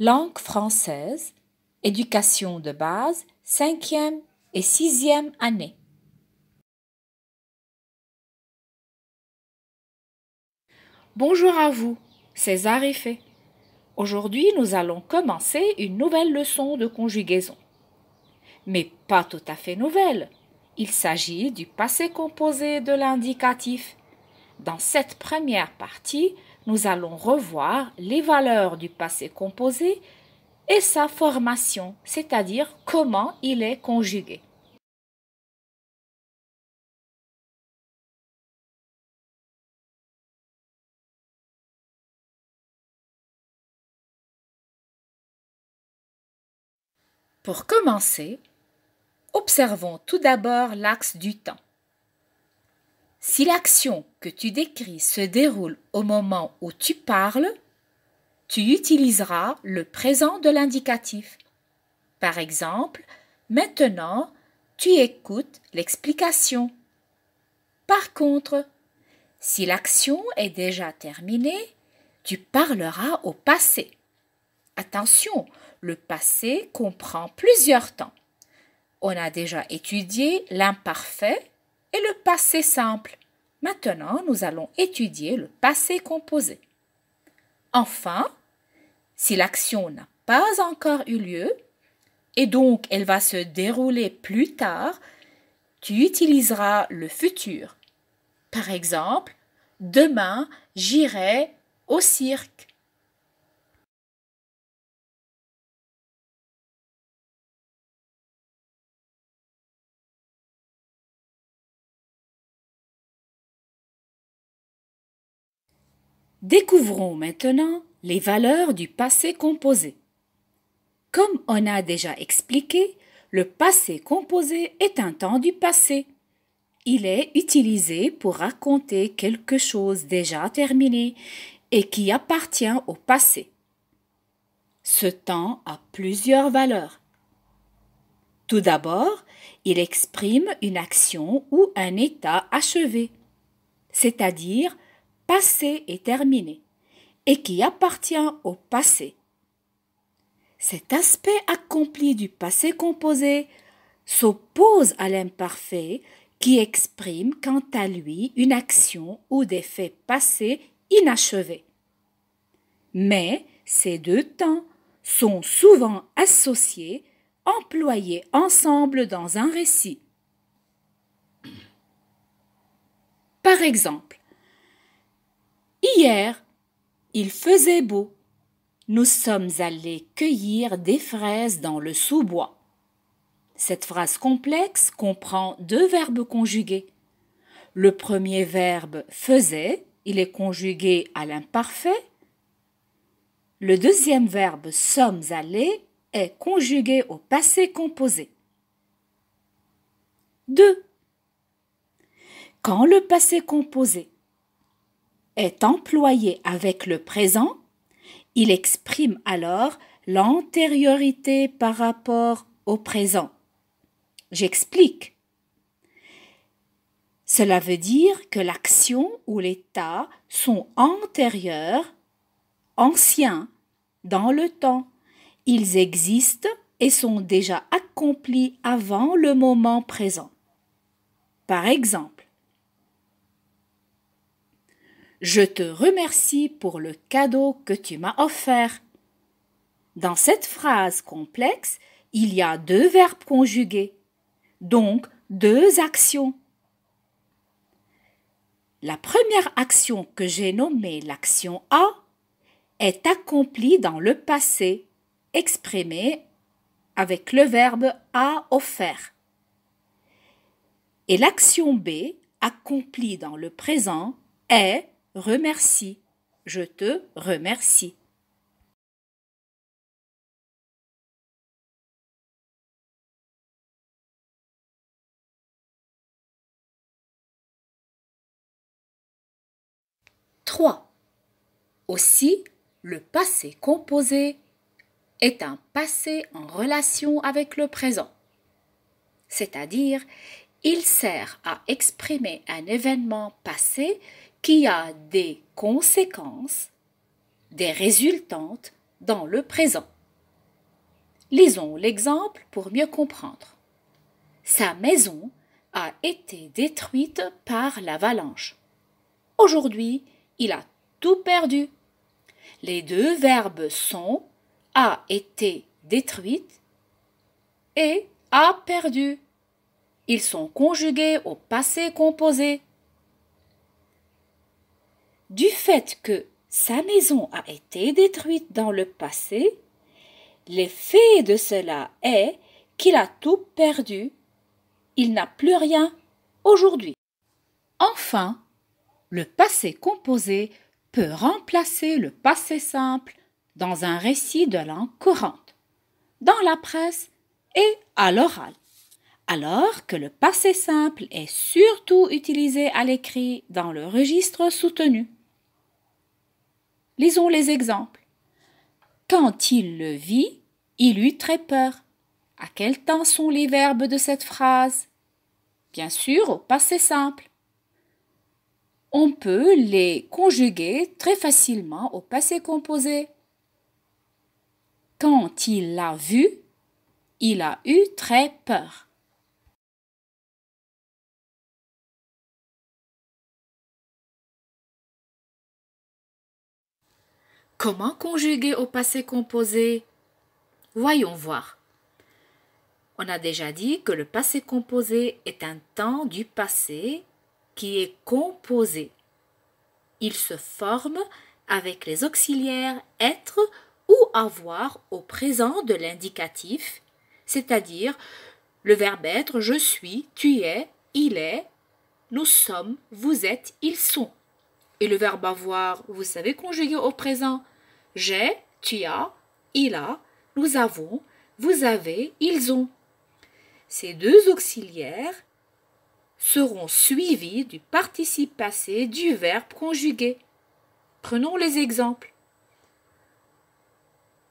Langue française, éducation de base, cinquième et sixième année. Bonjour à vous, c'est Zarifé. Aujourd'hui, nous allons commencer une nouvelle leçon de conjugaison. Mais pas tout à fait nouvelle. Il s'agit du passé composé de l'indicatif dans cette première partie, nous allons revoir les valeurs du passé composé et sa formation, c'est-à-dire comment il est conjugué. Pour commencer, observons tout d'abord l'axe du temps. Si l'action que tu décris se déroule au moment où tu parles, tu utiliseras le présent de l'indicatif. Par exemple, maintenant, tu écoutes l'explication. Par contre, si l'action est déjà terminée, tu parleras au passé. Attention, le passé comprend plusieurs temps. On a déjà étudié l'imparfait et le passé simple. Maintenant, nous allons étudier le passé composé. Enfin, si l'action n'a pas encore eu lieu, et donc elle va se dérouler plus tard, tu utiliseras le futur. Par exemple, demain, j'irai au cirque. Découvrons maintenant les valeurs du passé composé. Comme on a déjà expliqué, le passé composé est un temps du passé. Il est utilisé pour raconter quelque chose déjà terminé et qui appartient au passé. Ce temps a plusieurs valeurs. Tout d'abord, il exprime une action ou un état achevé, c'est-à-dire passé est terminé et qui appartient au passé. Cet aspect accompli du passé composé s'oppose à l'imparfait qui exprime quant à lui une action ou des faits passés inachevés. Mais ces deux temps sont souvent associés, employés ensemble dans un récit. Par exemple, Hier, il faisait beau. Nous sommes allés cueillir des fraises dans le sous-bois. Cette phrase complexe comprend deux verbes conjugués. Le premier verbe faisait, il est conjugué à l'imparfait. Le deuxième verbe sommes allés est conjugué au passé composé. 2. Quand le passé composé est employé avec le présent, il exprime alors l'antériorité par rapport au présent. J'explique. Cela veut dire que l'action ou l'état sont antérieurs, anciens, dans le temps. Ils existent et sont déjà accomplis avant le moment présent. Par exemple, je te remercie pour le cadeau que tu m'as offert. Dans cette phrase complexe, il y a deux verbes conjugués, donc deux actions. La première action que j'ai nommée l'action A est accomplie dans le passé, exprimée avec le verbe a offert. Et l'action B, accomplie dans le présent, est remercie, je te remercie. Trois. Aussi, le passé composé est un passé en relation avec le présent, c'est-à-dire il sert à exprimer un événement passé qui a des conséquences, des résultantes dans le présent. Lisons l'exemple pour mieux comprendre. Sa maison a été détruite par l'avalanche. Aujourd'hui, il a tout perdu. Les deux verbes sont a été détruite et a perdu. Ils sont conjugués au passé composé du fait que sa maison a été détruite dans le passé, l'effet de cela est qu'il a tout perdu, il n'a plus rien aujourd'hui. Enfin, le passé composé peut remplacer le passé simple dans un récit de langue courante, dans la presse et à l'oral alors que le passé simple est surtout utilisé à l'écrit dans le registre soutenu. Lisons les exemples. Quand il le vit, il eut très peur. À quel temps sont les verbes de cette phrase Bien sûr, au passé simple. On peut les conjuguer très facilement au passé composé. Quand il l'a vu, il a eu très peur. Comment conjuguer au passé composé Voyons voir. On a déjà dit que le passé composé est un temps du passé qui est composé. Il se forme avec les auxiliaires être ou avoir au présent de l'indicatif, c'est-à-dire le verbe être je suis, tu es, il est, nous sommes, vous êtes, ils sont. Et le verbe avoir, vous savez conjuguer au présent j'ai, tu as, il a, nous avons, vous avez, ils ont. Ces deux auxiliaires seront suivis du participe passé du verbe conjugué. Prenons les exemples.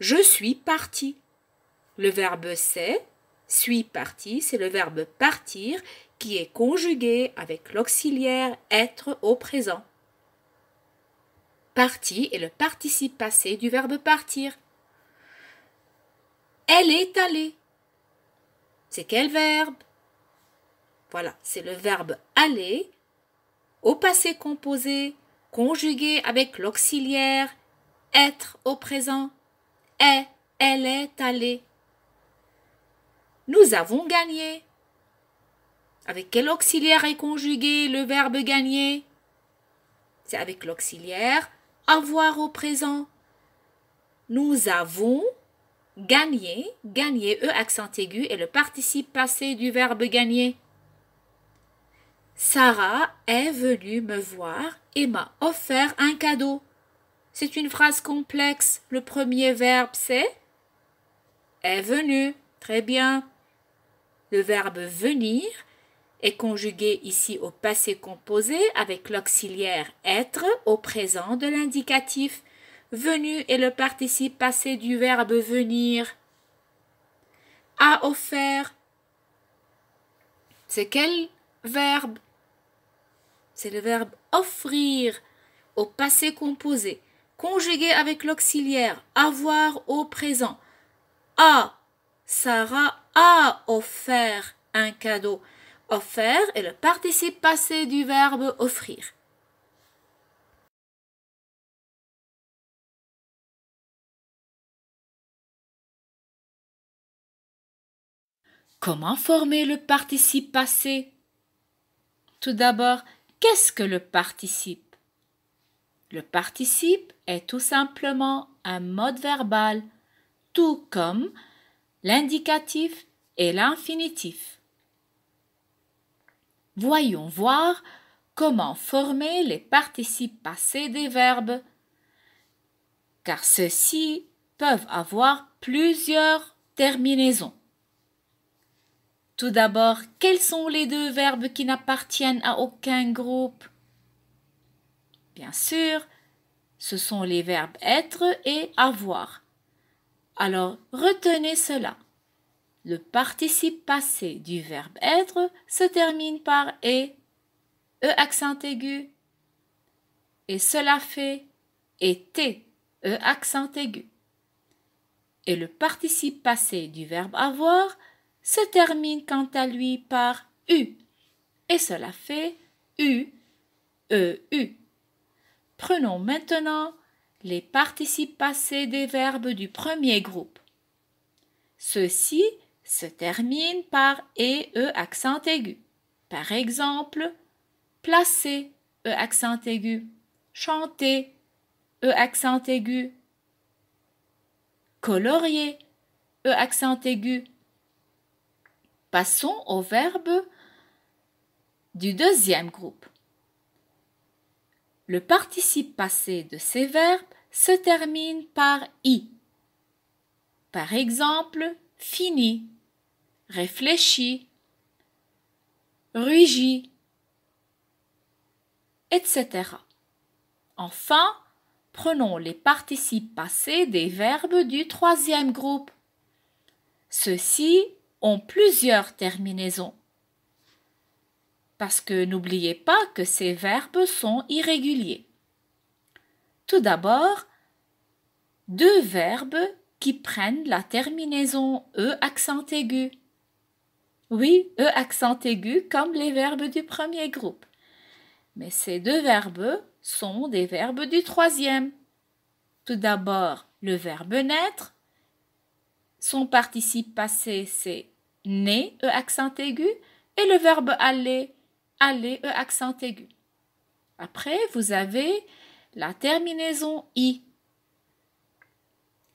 Je suis parti. Le verbe c'est, suis parti, c'est le verbe partir qui est conjugué avec l'auxiliaire être au présent parti est le participe passé du verbe partir. Elle est allée. C'est quel verbe Voilà, c'est le verbe aller au passé composé, conjugué avec l'auxiliaire être au présent. Est, elle est allée. Nous avons gagné. Avec quel auxiliaire est conjugué le verbe gagner C'est avec l'auxiliaire avoir au présent. Nous avons gagné, gagné, E accent aigu et le participe passé du verbe gagner. Sarah est venue me voir et m'a offert un cadeau. C'est une phrase complexe. Le premier verbe c'est est venu. Très bien. Le verbe venir est conjugué ici au passé composé avec l'auxiliaire être au présent de l'indicatif venu et le participe passé du verbe venir. A offert. C'est quel verbe C'est le verbe offrir au passé composé, conjugué avec l'auxiliaire avoir au présent. A, Sarah a offert un cadeau offert est le participe passé du verbe offrir. Comment former le participe passé Tout d'abord, qu'est-ce que le participe Le participe est tout simplement un mode verbal, tout comme l'indicatif et l'infinitif. Voyons voir comment former les participes passés des verbes, car ceux-ci peuvent avoir plusieurs terminaisons. Tout d'abord, quels sont les deux verbes qui n'appartiennent à aucun groupe Bien sûr, ce sont les verbes être et avoir. Alors, retenez cela le participe passé du verbe être se termine par et, e accent aigu, et cela fait ÉTÉ, e accent aigu. Et le participe passé du verbe avoir se termine quant à lui par u, et cela fait u, e, u. Prenons maintenant les participes passés des verbes du premier groupe. Ceux-ci se termine par e, e accent aigu. Par exemple, placer e accent aigu, chanter e accent aigu, colorier e accent aigu. Passons au verbe du deuxième groupe. Le participe passé de ces verbes se termine par i. Par exemple, fini réfléchit, rugit, etc. Enfin, prenons les participes passés des verbes du troisième groupe. Ceux-ci ont plusieurs terminaisons. Parce que n'oubliez pas que ces verbes sont irréguliers. Tout d'abord, deux verbes qui prennent la terminaison E accent aigu. Oui, E accent aigu comme les verbes du premier groupe. Mais ces deux verbes sont des verbes du troisième. Tout d'abord, le verbe naître. Son participe passé, c'est né, E accent aigu, et le verbe aller, aller, E accent aigu. Après, vous avez la terminaison i,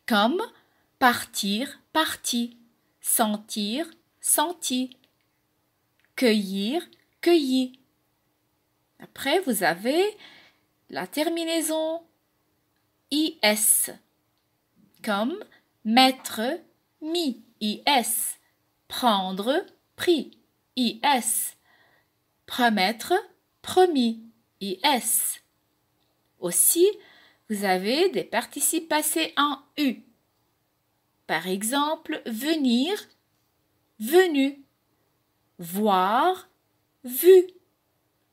comme partir, parti, sentir, Sentir, Cueillir, cueilli. Après, vous avez la terminaison IS, comme mettre, mis, IS, prendre, pris, IS, promettre, promis, IS. Aussi, vous avez des participes passés en U. Par exemple, venir, venu, voir, vu,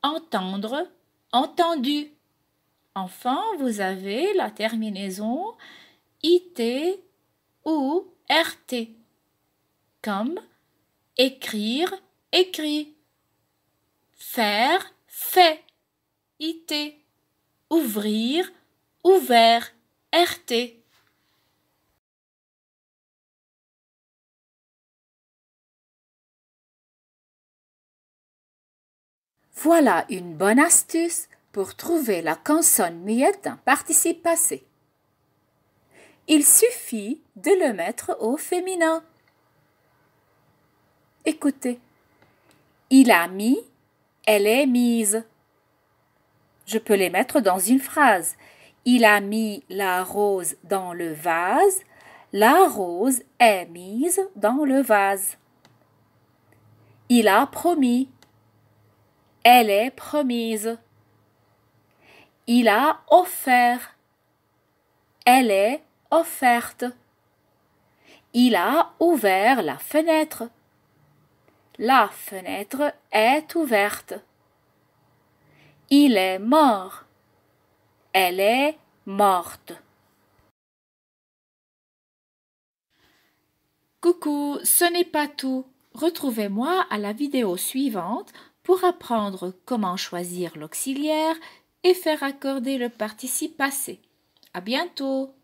entendre, entendu. Enfin, vous avez la terminaison IT ou RT, comme écrire, écrit, faire, fait, IT, ouvrir, ouvert, RT. Voilà une bonne astuce pour trouver la consonne muette d'un participe passé. Il suffit de le mettre au féminin. Écoutez. Il a mis, elle est mise. Je peux les mettre dans une phrase. Il a mis la rose dans le vase. La rose est mise dans le vase. Il a promis. Elle est promise. Il a offert. Elle est offerte. Il a ouvert la fenêtre. La fenêtre est ouverte. Il est mort. Elle est morte. Coucou, ce n'est pas tout. Retrouvez-moi à la vidéo suivante pour apprendre comment choisir l'auxiliaire et faire accorder le participe passé. À bientôt!